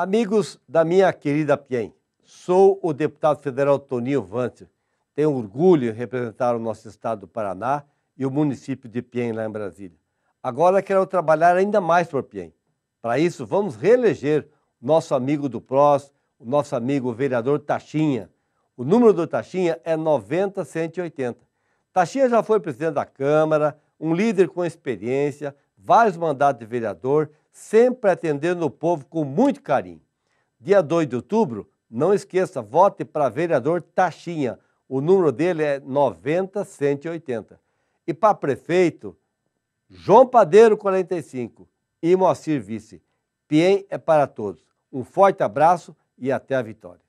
Amigos da minha querida PIEM, sou o deputado federal Toninho Vante. Tenho orgulho em representar o nosso estado do Paraná e o município de PIEM lá em Brasília. Agora quero trabalhar ainda mais por PIEM. Para isso, vamos reeleger nosso amigo do PROS, o nosso amigo o vereador Taxinha. O número do Taxinha é 90180. Taxinha já foi presidente da Câmara, um líder com experiência, vários mandatos de vereador, sempre atendendo o povo com muito carinho. Dia 2 de outubro, não esqueça, vote para vereador Taxinha. O número dele é 90180. E para prefeito, João Padeiro 45 e Moacir Vice. Piem é para todos. Um forte abraço e até a vitória.